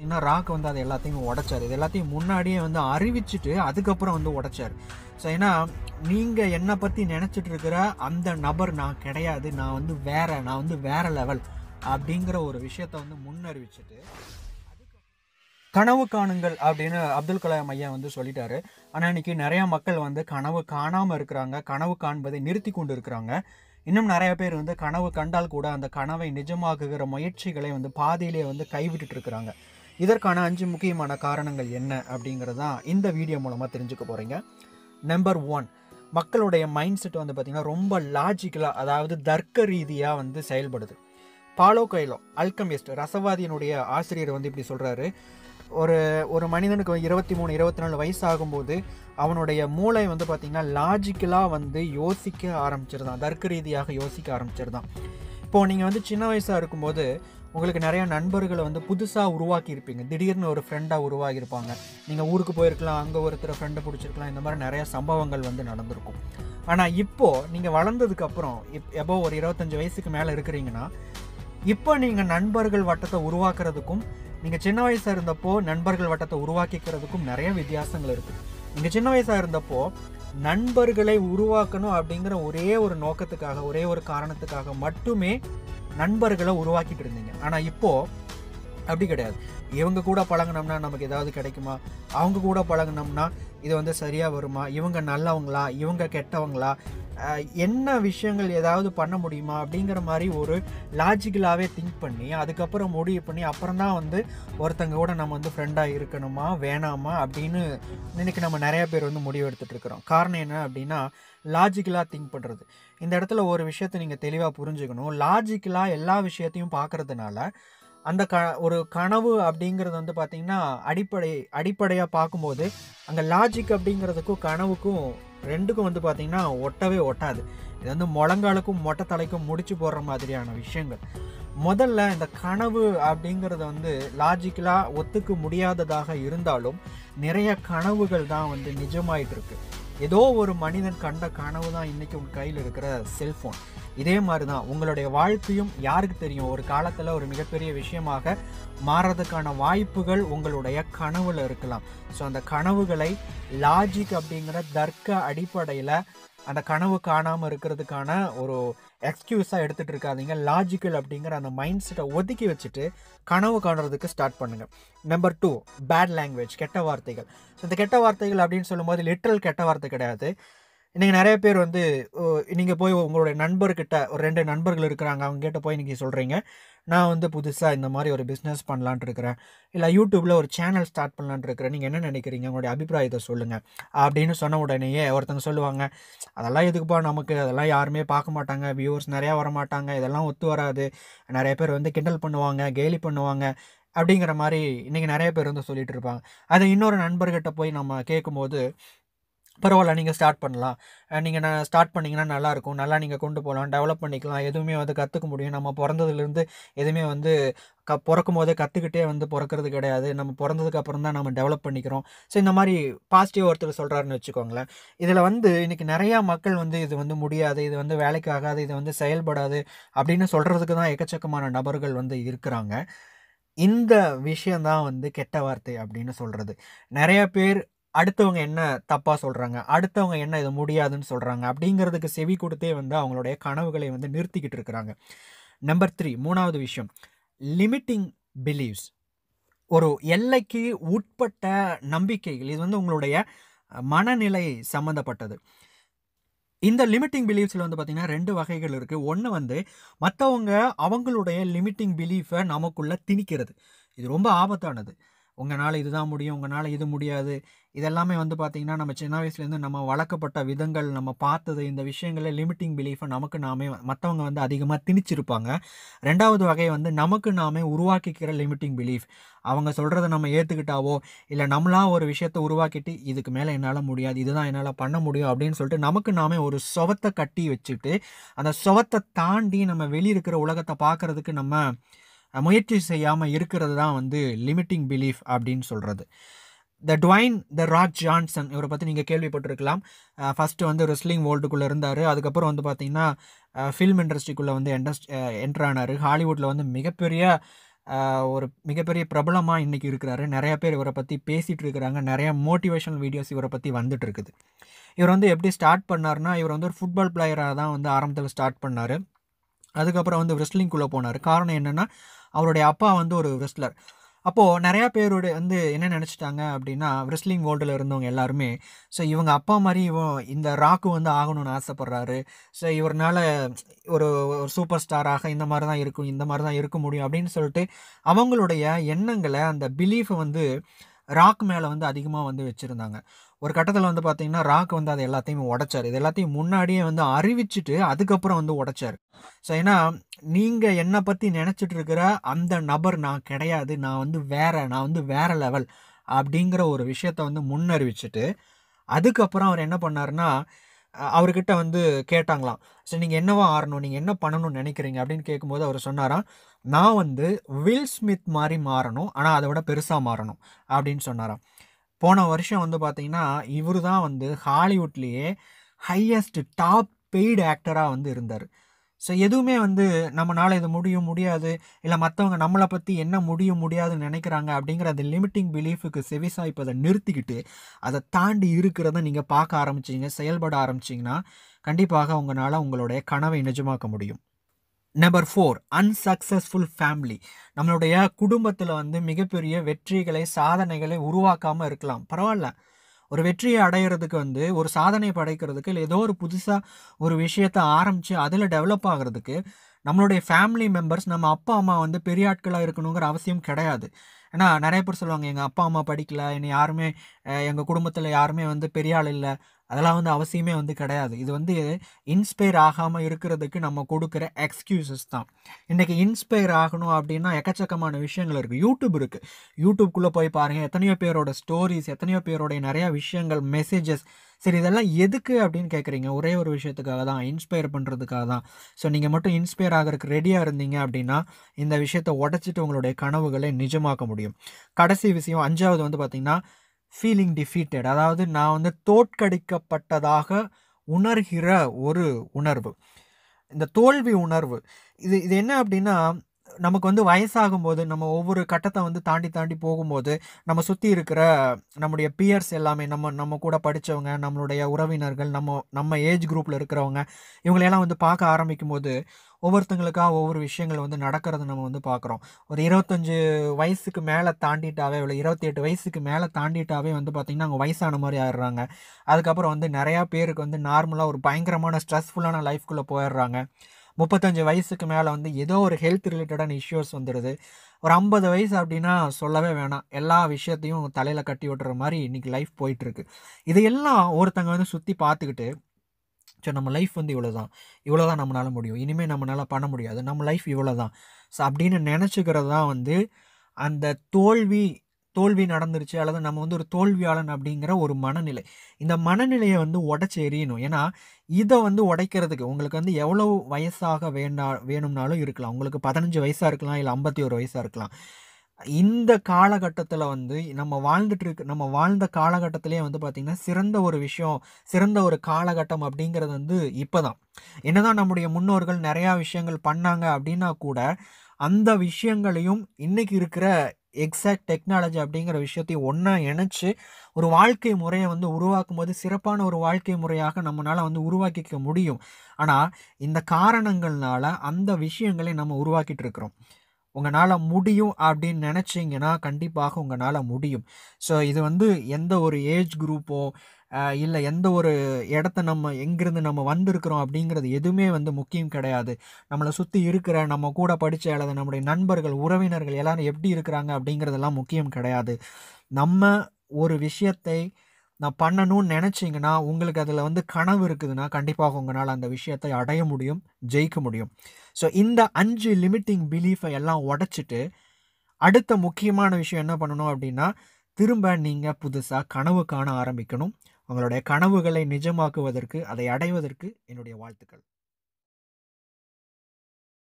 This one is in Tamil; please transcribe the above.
பார்த்தீங்கன்னா ராக் வந்து அதை எல்லாத்தையும் உடைச்சார் இது எல்லாத்தையும் முன்னாடியே வந்து அறிவிச்சுட்டு அதுக்கப்புறம் வந்து உடைச்சார் ஸோ ஏன்னா நீங்கள் என்னை பற்றி நினச்சிட்டு இருக்கிற அந்த நபர் நான் கிடையாது நான் வந்து வேற நான் வந்து வேற லெவல் அப்படிங்கிற ஒரு விஷயத்த வந்து முன்னறிவிச்சுட்டு கனவு காணுங்கள் அப்படின்னு அப்துல் கலாம் ஐயா வந்து சொல்லிட்டாரு ஆனால் இன்னைக்கு நிறையா மக்கள் வந்து கனவு காணாமல் இருக்கிறாங்க கனவு காண்பதை நிறுத்தி கொண்டு இருக்கிறாங்க இன்னும் நிறைய பேர் வந்து கனவு கண்டால் கூட அந்த கனவை நிஜமாக்குகிற முயற்சிகளை வந்து பாதையிலே வந்து கைவிட்டுட்டு இருக்கிறாங்க இதற்கான அஞ்சு முக்கியமான காரணங்கள் என்ன அப்படிங்கிறது தான் இந்த வீடியோ மூலமாக தெரிஞ்சுக்க போகிறீங்க நம்பர் ஒன் மக்களுடைய மைண்ட் செட் வந்து பார்த்திங்கன்னா ரொம்ப லாஜிக்கலாக அதாவது தர்க்க ரீதியாக வந்து செயல்படுது பாலோ கைலோ அல்கமிஸ்ட் ரசவாதியினுடைய ஆசிரியர் வந்து இப்படி சொல்கிறாரு ஒரு ஒரு மனிதனுக்கு இருபத்தி மூணு இருபத்தி நாலு வயசு ஆகும்போது அவனுடைய மூளை வந்து பார்த்திங்கன்னா லாஜிக்கலாக வந்து யோசிக்க ஆரம்பிச்சிருந்தான் தர்க்க ரீதியாக யோசிக்க ஆரம்பிச்சிருந்தான் இப்போது நீங்கள் வந்து சின்ன வயசாக இருக்கும்போது உங்களுக்கு நிறையா நண்பர்களை வந்து புதுசாக உருவாக்கியிருப்பீங்க திடீர்னு ஒரு ஃப்ரெண்டாக உருவாகியிருப்பாங்க நீங்கள் ஊருக்கு போயிருக்கலாம் அங்கே ஒருத்தர் ஃப்ரெண்டை பிடிச்சிருக்கலாம் இந்த மாதிரி நிறையா சம்பவங்கள் வந்து நடந்திருக்கும் ஆனால் இப்போது நீங்கள் வளர்ந்ததுக்கப்புறம் இப் எப்போ ஒரு இருபத்தஞ்சி வயசுக்கு மேலே இருக்கிறீங்கன்னா இப்போ நீங்கள் நண்பர்கள் வட்டத்தை உருவாக்குறதுக்கும் நீங்கள் சின்ன வயசாக இருந்தப்போ நண்பர்கள் வட்டத்தை உருவாக்கிக்கிறதுக்கும் நிறைய வித்தியாசங்கள் இருக்குது நீங்கள் சின்ன வயசாக இருந்தப்போ நண்பர்களை உருவாக்கணும் அப்படிங்கிற ஒரே ஒரு நோக்கத்துக்காக ஒரே ஒரு காரணத்துக்காக மட்டுமே நண்பர்களை உருவாக்கிட்டு இருந்தீங்க ஆனால் இப்போது அப்படி கிடையாது இவங்க கூட பழகினோம்னா நமக்கு ஏதாவது கிடைக்குமா அவங்க கூட பழகினோம்னா இது வந்து சரியாக வருமா இவங்க நல்லவங்களா இவங்க கெட்டவங்களா என்ன விஷயங்கள் ஏதாவது பண்ண முடியுமா அப்படிங்கிற மாதிரி ஒரு லாஜிக்கலாகவே திங்க் பண்ணி அதுக்கப்புறம் முடிவு பண்ணி அப்புறம் தான் வந்து ஒருத்தங்க கூட நம்ம வந்து ஃப்ரெண்டாக இருக்கணுமா வேணாமா அப்படின்னு இன்றைக்கி நம்ம நிறைய பேர் வந்து முடிவு எடுத்துகிட்ருக்குறோம் இருக்கிறோம் காரணம் என்ன அப்படின்னா லாஜிக்கலாக திங்க் பண்ணுறது இந்த இடத்துல ஒரு விஷயத்தை நீங்கள் தெளிவாக புரிஞ்சுக்கணும் லாஜிக்கலாக எல்லா விஷயத்தையும் பார்க்குறதுனால அந்த க ஒரு கனவு அப்படிங்கிறது வந்து பார்த்திங்கன்னா அடிப்படை அடிப்படையாக பார்க்கும்போது அங்கே லாஜிக் அப்படிங்கிறதுக்கும் கனவுக்கும் ரெண்டுக்கும் வந்து பார்த்திங்கன்னா ஒட்டவே ஒட்டாது இது வந்து முழங்காலுக்கும் மொட்டை தலைக்கும் முடிச்சு போடுற மாதிரியான விஷயங்கள் முதல்ல இந்த கனவு அப்படிங்கிறது வந்து லாஜிக்கலாக ஒத்துக்க முடியாததாக இருந்தாலும் நிறைய கனவுகள் தான் வந்து நிஜமாயிட்டு இருக்கு ஏதோ ஒரு மனிதன் கண்ட கனவு தான் இன்றைக்கி உங்கள் கையில் இருக்கிற செல்ஃபோன் இதே மாதிரி தான் உங்களுடைய வாழ்க்கையும் யாருக்கு தெரியும் ஒரு காலத்தில் ஒரு மிகப்பெரிய விஷயமாக மாறுறதுக்கான வாய்ப்புகள் உங்களுடைய கனவில் இருக்கலாம் ஸோ அந்த கனவுகளை லாஜிக் அப்படிங்கிற தர்க்க அடிப்படையில் அந்த கனவு காணாமல் இருக்கிறதுக்கான ஒரு எக்ஸ்கியூஸாக எடுத்துகிட்டு இருக்காதிங்க லாஜிக்கல் அப்படிங்கிற அந்த மைண்ட் செட்டை ஒதுக்கி வச்சுட்டு கனவு காணுறதுக்கு ஸ்டார்ட் பண்ணுங்கள் நம்பர் டூ பேட் லாங்குவேஜ் கெட்ட வார்த்தைகள் ஸோ இந்த கெட்ட வார்த்தைகள் அப்படின்னு சொல்லும்போது லிட்ரல் கெட்ட வார்த்தை கிடையாது இன்றைக்கி நிறைய பேர் வந்து நீங்கள் போய் உங்களுடைய நண்பர்கிட்ட ஒரு ரெண்டு நண்பர்கள் இருக்கிறாங்க அவங்ககிட்ட போய் நீங்கள் சொல்கிறீங்க நான் வந்து புதுசாக இந்த மாதிரி ஒரு பிஸ்னஸ் பண்ணலான்ட்டு இருக்கிறேன் இல்லை யூடியூப்பில் ஒரு சேனல் ஸ்டார்ட் பண்ணலான்ட்டு இருக்கிறேன் நீங்கள் என்ன நினைக்கிறீங்க உங்களுடைய அபிப்பிராயத்தை சொல்லுங்கள் அப்படின்னு சொன்ன உடனேயே ஒருத்தங்க சொல்லுவாங்க அதெல்லாம் எதுக்குப்பா நமக்கு அதெல்லாம் யாருமே பார்க்க மாட்டாங்க வியூவர்ஸ் நிறையா வரமாட்டாங்க இதெல்லாம் ஒத்து வராது நிறைய பேர் வந்து கிண்டல் பண்ணுவாங்க கேலி பண்ணுவாங்க அப்படிங்கிற மாதிரி இன்றைக்கி நிறைய பேர் வந்து சொல்லிகிட்டு இருப்பாங்க அதை இன்னொரு நண்பர்கிட்ட போய் நம்ம கேட்கும்போது பரவாயில்ல நீங்கள் ஸ்டார்ட் பண்ணலாம் நீங்கள் நான் ஸ்டார்ட் பண்ணிங்கன்னா நல்லாயிருக்கும் நல்லா நீங்கள் கொண்டு போகலாம் டெவலப் பண்ணிக்கலாம் எதுவுமே வந்து கற்றுக்க முடியும் நம்ம பிறந்ததுலேருந்து எதுவுமே வந்து க பிறக்கும் போதே கற்றுக்கிட்டே வந்து பிறக்கிறது கிடையாது நம்ம பிறந்ததுக்கு அப்புறம் தான் நம்ம டெவலப் பண்ணிக்கிறோம் ஸோ இந்த மாதிரி பாசிட்டிவ் ஒருத்தர் சொல்கிறாருன்னு வச்சுக்கோங்களேன் இதில் வந்து இன்றைக்கி நிறையா மக்கள் வந்து இது வந்து முடியாது இது வந்து வேலைக்கு ஆகாது இது வந்து செயல்படாது அப்படின்னு சொல்கிறதுக்கு தான் எக்கச்சக்கமான நபர்கள் வந்து இருக்கிறாங்க இந்த விஷயந்தான் வந்து கெட்ட வார்த்தை அப்படின்னு சொல்கிறது நிறைய பேர் அடுத்தவங்க என்ன தப்பாக சொல்கிறாங்க அடுத்தவங்க என்ன இது முடியாதுன்னு சொல்கிறாங்க அப்படிங்கிறதுக்கு செவி கொடுத்தே வந்து அவங்களுடைய கனவுகளை வந்து நிறுத்திக்கிட்டு இருக்கிறாங்க நம்பர் த்ரீ மூணாவது விஷயம் லிமிட்டிங் பிலீவ்ஸ் ஒரு எல்லைக்கு உட்பட்ட நம்பிக்கைகள் இது வந்து உங்களுடைய மனநிலை சம்மந்தப்பட்டது இந்த லிமிட்டிங் பிலீஃப்ஸில் வந்து பார்த்திங்கன்னா ரெண்டு வகைகள் இருக்குது ஒன்று வந்து மற்றவங்க அவங்களுடைய லிமிட்டிங் பிலீஃபை நமக்குள்ளே திணிக்கிறது இது ரொம்ப ஆபத்தானது உங்களால் இதுதான் முடியும் உங்களால் இது முடியாது இதெல்லாமே வந்து பார்த்திங்கன்னா நம்ம சின்ன வயசுலேருந்து நம்ம வளர்க்கப்பட்ட விதங்கள் நம்ம பார்த்தது இந்த விஷயங்களில் லிமிட்டிங் பிலீஃபை நமக்கு நாமே மற்றவங்க வந்து அதிகமாக திணிச்சிருப்பாங்க ரெண்டாவது வகையை வந்து நமக்கு நாமே உருவாக்கிக்கிற லிமிட்டிங் பிலீஃப் அவங்க சொல்கிறத நம்ம ஏற்றுக்கிட்டாவோ இல்லை நம்மளாக ஒரு விஷயத்தை உருவாக்கிட்டு இதுக்கு மேலே என்னால் முடியாது இதுதான் என்னால் பண்ண முடியும் அப்படின்னு சொல்லிட்டு நமக்கு நாமே ஒரு சுவத்தை கட்டி வச்சுட்டு அந்த சுவத்தை தாண்டி நம்ம வெளியிருக்கிற உலகத்தை பார்க்குறதுக்கு நம்ம முயற்சி செய்யாமல் இருக்கிறது தான் வந்து லிமிட்டிங் பிலீஃப் அப்படின்னு சொல்கிறது the Dwayne the Rock Johnson இவரை பற்றி நீங்கள் கேள்விப்பட்டிருக்கலாம் ஃபஸ்ட்டு வந்து ரெஸ்லிங் வேர்ல்டுக்குள்ளே இருந்தார் அதுக்கப்புறம் வந்து பார்த்திங்கன்னா ஃபில்ம் இண்டஸ்ட்ரிக்குள்ளே வந்து என்டஸ் என்ட்ரானார் ஹாலிவுட்டில் வந்து மிகப்பெரிய ஒரு மிகப்பெரிய பிரபலமாக இன்றைக்கி இருக்கிறாரு நிறைய பேர் இவரை பற்றி பேசிகிட்டு இருக்கிறாங்க நிறையா மோட்டிவேஷனல் வீடியோஸ் இவரை பற்றி வந்துட்டு இருக்குது இவர் வந்து எப்படி ஸ்டார்ட் பண்ணார்னா இவர் வந்து ஒரு ஃபுட்பால் பிளேயராக தான் வந்து ஆரம்பத்தில் ஸ்டார்ட் பண்ணார் அதுக்கப்புறம் வந்து ரெஸ்லிங்குள்ளே போனார் காரணம் என்னென்னா அவருடைய அப்பா வந்து ஒரு ரெஸ்லர் அப்போது நிறையா பேருடைய வந்து என்ன நினச்சிட்டாங்க அப்படின்னா ரெஸ்லிங் வேர்ல்டில் இருந்தவங்க எல்லாருமே ஸோ இவங்க அப்பா மாதிரி இவன் இந்த ராக்கு வந்து ஆகணும்னு ஆசைப்பட்றாரு ஸோ ஒரு ஒரு சூப்பர் ஸ்டாராக இந்த மாதிரி தான் இருக்கும் இந்த மாதிரி தான் இருக்க முடியும் அப்படின்னு சொல்லிட்டு அவங்களுடைய எண்ணங்களை அந்த பிலீஃபை வந்து ராக் மேலே வந்து அதிகமாக வந்து வச்சுருந்தாங்க ஒரு கட்டத்தில் வந்து பார்த்தீங்கன்னா ராக் வந்து அதை எல்லாத்தையுமே உடைச்சார் இது எல்லாத்தையும் முன்னாடியே வந்து அறிவிச்சுட்டு அதுக்கப்புறம் வந்து உடைச்சார் ஸோ ஏன்னா நீங்கள் என்னை பற்றி நினச்சிட்டு இருக்கிற அந்த நபர் நான் கிடையாது நான் வந்து வேற நான் வந்து வேற லெவல் அப்படிங்கிற ஒரு விஷயத்த வந்து முன்னறிவிச்சுட்டு அதுக்கப்புறம் அவர் என்ன பண்ணார்னா அவர்கிட்ட வந்து கேட்டாங்களாம் சரி நீங்கள் என்னவா ஆறணும் நீங்கள் என்ன பண்ணணும்னு நினைக்கிறீங்க அப்படின்னு கேட்கும்போது அவர் சொன்னாராம் நான் வந்து வில் ஸ்மித் மாதிரி மாறணும் ஆனால் அதை விட பெருசாக மாறணும் அப்படின்னு சொன்னாராம் போன வருஷம் வந்து பார்த்தீங்கன்னா இவர் தான் வந்து ஹாலிவுட்லேயே ஹையஸ்ட் டாப் பெய்டு ஆக்டராக வந்து இருந்தார் ஸோ எதுவுமே வந்து நம்மளால் இது முடியும் முடியாது இல்லை மற்றவங்க நம்மளை பற்றி என்ன முடிய முடியாதுன்னு நினைக்கிறாங்க அப்படிங்கிற அந்த லிமிட்டிங் பிலீஃபுக்கு செவிசாய்ப்பதை இப்போ அதை நிறுத்திக்கிட்டு அதை தாண்டி இருக்கிறத நீங்கள் பார்க்க ஆரம்பிச்சிங்க செயல்பட ஆரம்பிச்சிங்கன்னா கண்டிப்பாக உங்களால் உங்களுடைய கனவை நிஜமாக்க முடியும் நம்பர் ஃபோர் அன்சக்சஸ்ஃபுல் ஃபேமிலி நம்மளுடைய குடும்பத்தில் வந்து மிகப்பெரிய வெற்றிகளை சாதனைகளை உருவாக்காமல் இருக்கலாம் பரவாயில்ல ஒரு வெற்றியை அடையிறதுக்கு வந்து ஒரு சாதனை படைக்கிறதுக்கு இல்லை ஏதோ ஒரு புதுசாக ஒரு விஷயத்தை ஆரம்பித்து அதில் டெவலப் ஆகிறதுக்கு நம்மளுடைய ஃபேமிலி மெம்பர்ஸ் நம்ம அப்பா அம்மா வந்து பெரிய ஆட்களாக இருக்கணுங்கிற அவசியம் கிடையாது ஏன்னா நிறைய பேர் சொல்லுவாங்க எங்கள் அப்பா அம்மா படிக்கல இனி யாருமே எங்கள் குடும்பத்தில் யாருமே வந்து பெரிய ஆள் இல்லை அதெல்லாம் வந்து அவசியமே வந்து கிடையாது இது வந்து இன்ஸ்பயர் ஆகாமல் இருக்கிறதுக்கு நம்ம கொடுக்குற எக்ஸ்கியூசஸ் தான் இன்றைக்கி இன்ஸ்பயர் ஆகணும் அப்படின்னா எக்கச்சக்கமான விஷயங்கள் இருக்குது யூடியூப் இருக்குது யூடியூப்குள்ளே போய் பாருங்கள் எத்தனையோ பேரோட ஸ்டோரிஸ் எத்தனையோ பேரோடைய நிறையா விஷயங்கள் மெசேஜஸ் சரி இதெல்லாம் எதுக்கு அப்படின்னு கேட்குறீங்க ஒரே ஒரு விஷயத்துக்காக தான் இன்ஸ்பயர் பண்ணுறதுக்காக தான் ஸோ நீங்கள் மட்டும் இன்ஸ்பயர் ஆகிறதுக்கு ரெடியாக இருந்தீங்க அப்படின்னா இந்த விஷயத்தை உடச்சிட்டு உங்களுடைய கனவுகளை நிஜமாக்க முடியும் கடைசி விஷயம் அஞ்சாவது வந்து பார்த்திங்கன்னா ஃபீலிங் டிஃபீட்டட் அதாவது நான் வந்து தோற்கடிக்கப்பட்டதாக உணர்கிற ஒரு உணர்வு இந்த தோல்வி உணர்வு இது இது என்ன அப்படின்னா நமக்கு வந்து வயசாகும் போது நம்ம ஒவ்வொரு கட்டத்தை வந்து தாண்டி தாண்டி போகும்போது நம்ம சுற்றி இருக்கிற நம்முடைய பியர்ஸ் எல்லாமே நம்ம நம்ம கூட படித்தவங்க நம்மளுடைய உறவினர்கள் நம்ம நம்ம ஏஜ் குரூப்பில் இருக்கிறவங்க இவங்களையெல்லாம் வந்து பார்க்க ஆரம்பிக்கும் போது ஒவ்வொருத்தங்களுக்காக ஒவ்வொரு விஷயங்கள் வந்து நடக்கிறது நம்ம வந்து பார்க்குறோம் ஒரு இருபத்தஞ்சு வயசுக்கு மேலே தாண்டிட்டாவே இல்லை இருபத்தி எட்டு வயசுக்கு மேலே தாண்டிட்டாவே வந்து பார்த்திங்கன்னா அவங்க வயசான மாதிரி ஆயிடுறாங்க அதுக்கப்புறம் வந்து நிறையா பேருக்கு வந்து நார்மலாக ஒரு பயங்கரமான ஸ்ட்ரெஸ்ஃபுல்லான லைஃப்குள்ளே போயிடுறாங்க முப்பத்தஞ்சு வயசுக்கு மேலே வந்து ஏதோ ஒரு ஹெல்த் ரிலேட்டடான இஷ்யூஸ் வந்துடுது ஒரு ஐம்பது வயசு அப்படின்னா சொல்லவே வேணாம் எல்லா விஷயத்தையும் தலையில் கட்டி விட்டுற மாதிரி இன்றைக்கி லைஃப் போயிட்டுருக்கு இதையெல்லாம் ஒருத்தங்க வந்து சுற்றி பார்த்துக்கிட்டு ஸோ நம்ம லைஃப் வந்து இவ்வளோ தான் இவ்வளோ தான் நம்மளால் முடியும் இனிமேல் நம்மளால் பண்ண முடியாது நம்ம லைஃப் இவ்வளோ தான் ஸோ அப்படின்னு நினச்சிக்கிறது தான் வந்து அந்த தோல்வி தோல்வி நடந்துருச்சு அல்லது நம்ம வந்து ஒரு தோல்வியாளன் அப்படிங்கிற ஒரு மனநிலை இந்த மனநிலையை வந்து உடச்சி எறியணும் ஏன்னா இதை வந்து உடைக்கிறதுக்கு உங்களுக்கு வந்து எவ்வளோ வயசாக வேண்டா வேணும்னாலும் இருக்கலாம் உங்களுக்கு பதினஞ்சு வயசாக இருக்கலாம் இல்லை ஐம்பத்தி ஒரு வயசாக இருக்கலாம் இந்த காலகட்டத்தில் வந்து நம்ம வாழ்ந்துட்டு நம்ம வாழ்ந்த காலகட்டத்திலே வந்து பார்த்திங்கன்னா சிறந்த ஒரு விஷயம் சிறந்த ஒரு காலகட்டம் அப்படிங்கிறது வந்து இப்போ தான் என்னதான் நம்முடைய முன்னோர்கள் நிறையா விஷயங்கள் பண்ணாங்க அப்படின்னா கூட அந்த விஷயங்களையும் இன்றைக்கி இருக்கிற எக்ஸாக்ட் டெக்னாலஜி அப்படிங்கிற விஷயத்தையும் ஒன்றா இணைச்சி ஒரு வாழ்க்கை முறையை வந்து உருவாக்கும் போது சிறப்பான ஒரு வாழ்க்கை முறையாக நம்மளால் வந்து உருவாக்கிக்க முடியும் ஆனால் இந்த காரணங்கள்னால அந்த விஷயங்களை நம்ம உருவாக்கிட்டு இருக்கிறோம் உங்களால் முடியும் அப்படின்னு நினச்சிங்கன்னா கண்டிப்பாக உங்களால் முடியும் ஸோ இது வந்து எந்த ஒரு ஏஜ் குரூப்போ இல்லை எந்த ஒரு இடத்த நம்ம எங்கேருந்து நம்ம வந்திருக்கிறோம் அப்படிங்கிறது எதுவுமே வந்து முக்கியம் கிடையாது நம்மளை சுற்றி இருக்கிற நம்ம கூட படித்த அல்லது நம்முடைய நண்பர்கள் உறவினர்கள் எல்லோரும் எப்படி இருக்கிறாங்க அப்படிங்கிறதெல்லாம் முக்கியம் கிடையாது நம்ம ஒரு விஷயத்தை நான் பண்ணணும்னு நினச்சிங்கன்னா உங்களுக்கு அதில் வந்து கனவு இருக்குதுன்னா கண்டிப்பாக உங்களால் அந்த விஷயத்தை அடைய முடியும் ஜெயிக்க முடியும் ஸோ இந்த அஞ்சு லிமிட்டிங் பிலீஃபை எல்லாம் உடச்சிட்டு அடுத்த முக்கியமான விஷயம் என்ன பண்ணணும் அப்படின்னா திரும்ப நீங்கள் புதுசாக கனவு காண ஆரம்பிக்கணும் உங்களுடைய கனவுகளை நிஜமாக்குவதற்கு அதை அடைவதற்கு என்னுடைய வாழ்த்துக்கள்